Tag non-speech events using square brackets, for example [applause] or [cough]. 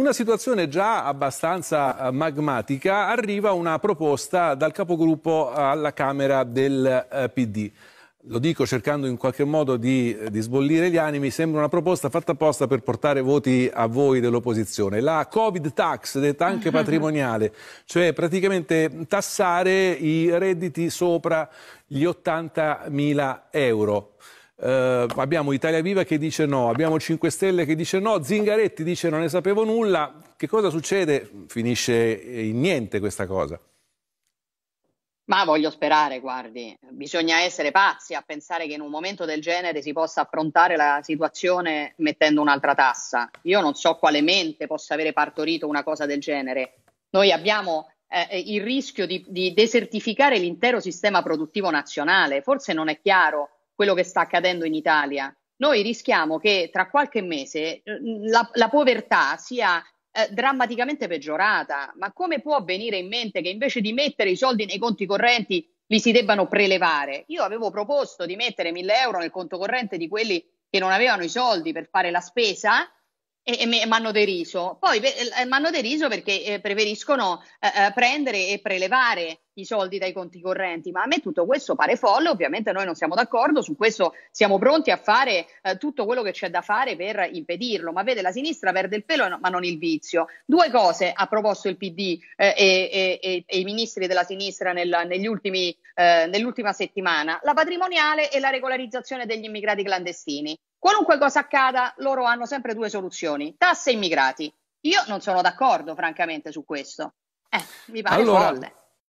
Una situazione già abbastanza eh, magmatica, arriva una proposta dal capogruppo alla Camera del eh, PD. Lo dico cercando in qualche modo di, eh, di sbollire gli animi, sembra una proposta fatta apposta per portare voti a voi dell'opposizione. La Covid tax, detta anche [laughs] patrimoniale, cioè praticamente tassare i redditi sopra gli 80.000 euro eh, abbiamo Italia Viva che dice no, abbiamo 5 Stelle che dice no, Zingaretti dice non ne sapevo nulla. Che cosa succede? Finisce in niente questa cosa. Ma voglio sperare, guardi, bisogna essere pazzi a pensare che in un momento del genere si possa affrontare la situazione mettendo un'altra tassa. Io non so quale mente possa avere partorito una cosa del genere. Noi abbiamo eh, il rischio di, di desertificare l'intero sistema produttivo nazionale. Forse non è chiaro quello che sta accadendo in Italia, noi rischiamo che tra qualche mese eh, la, la povertà sia eh, drammaticamente peggiorata. Ma come può venire in mente che invece di mettere i soldi nei conti correnti li si debbano prelevare? Io avevo proposto di mettere 1000 euro nel conto corrente di quelli che non avevano i soldi per fare la spesa e, e mi hanno deriso. Poi eh, hanno deriso perché eh, preferiscono eh, eh, prendere e prelevare i soldi dai conti correnti, ma a me tutto questo pare folle, ovviamente noi non siamo d'accordo, su questo siamo pronti a fare eh, tutto quello che c'è da fare per impedirlo, ma vede la sinistra perde il pelo ma non il vizio. Due cose ha proposto il PD eh, e, e, e, i ministri della sinistra nel, ultimi, nell'ultima settimana, la patrimoniale e la regolarizzazione degli immigrati clandestini. Qualunque cosa accada, loro hanno sempre due soluzioni, tasse e immigrati. Io non sono d'accordo, francamente, su questo. Eh, mi pare allora, folle.